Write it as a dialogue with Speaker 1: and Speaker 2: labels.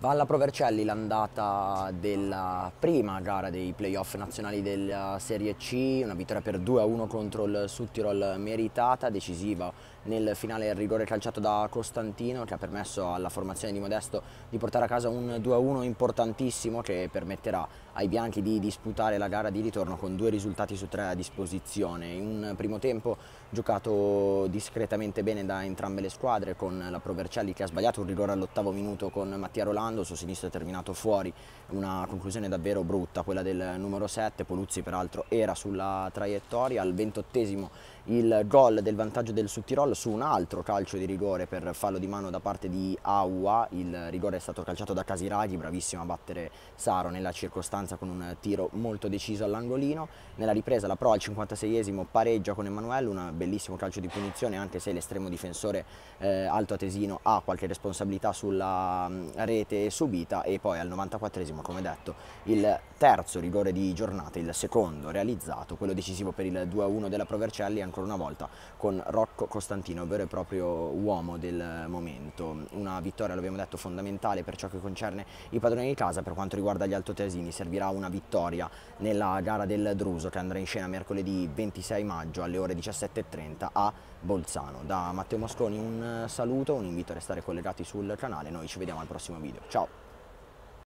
Speaker 1: Va Valla Provercelli l'andata della prima gara dei playoff nazionali della eh, Serie C, una vittoria per 2-1 contro il Suttirol meritata, decisiva nel finale il rigore calciato da Costantino che ha permesso alla formazione di Modesto di portare a casa un 2-1 importantissimo che permetterà ai bianchi di disputare la gara di ritorno con due risultati su tre a disposizione. In un primo tempo giocato discretamente bene da entrambe le squadre con la Provercelli che ha sbagliato un rigore all'ottavo minuto con Mattia Rolando il suo sinistro è terminato fuori, una conclusione davvero brutta, quella del numero 7, Poluzzi peraltro era sulla traiettoria, al ventottesimo il gol del vantaggio del Sud su un altro calcio di rigore per fallo di mano da parte di Aua, il rigore è stato calciato da Casiraghi, bravissimo a battere Saro nella circostanza con un tiro molto deciso all'angolino, nella ripresa la Pro al 56esimo pareggia con Emanuele, un bellissimo calcio di punizione anche se l'estremo difensore eh, Alto Atesino ha qualche responsabilità sulla mm, rete subita e poi al 94esimo come detto il terzo rigore di giornata, il secondo realizzato, quello decisivo per il 2-1 della Provercelli ancora una volta con Rocco Costantino, vero e proprio uomo del momento. Una vittoria, l'abbiamo detto, fondamentale per ciò che concerne i padroni di casa, per quanto riguarda gli altotesini servirà una vittoria nella gara del Druso che andrà in scena mercoledì 26 maggio alle ore 17.30 a Bolzano. Da Matteo Mosconi un saluto, un invito a restare collegati sul canale, noi ci vediamo al prossimo video, ciao!